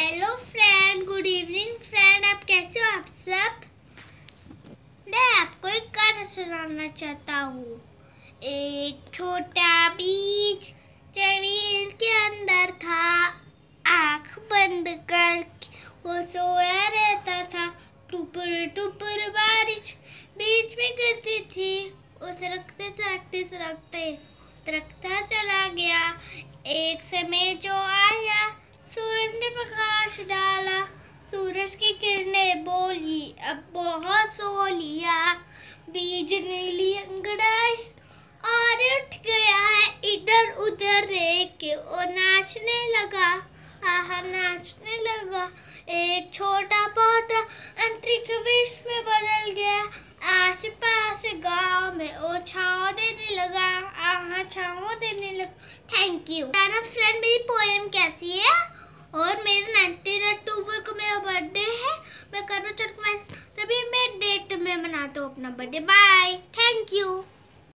hello friend good evening friend आप कैसे हो आप सब मैं आपको एक गाना सुनाना चाहता हूँ एक छोटा बीज जमीन के अंदर था आंख बंद कर वो सोया रहता था टुपुर टुपुर बारिश बीच में गिरती थी वो सरकते सरकते सरकते सरकता चला गया एक समय जो आया सूरज ने प्रकाश डाला सूरज की किरणें बोली अब बहुत सो लिया बीज नीली अंगड़ाई और उठ गया है इधर उधर देख के और नाचने लगा आह नाचने लगा एक छोटा पौधा अंतरिक्ष में बदल गया आस पास गांव में वो छाँव देने लगा आह छाँव देने लगा थैंक यू फ्रेंड भी मेरे नाइनटीन अक्टूबर को मेरा बर्थडे है मैं करूँ चौथ तभी मैं डेट में मनाता हूँ अपना बर्थडे बाय थैंक यू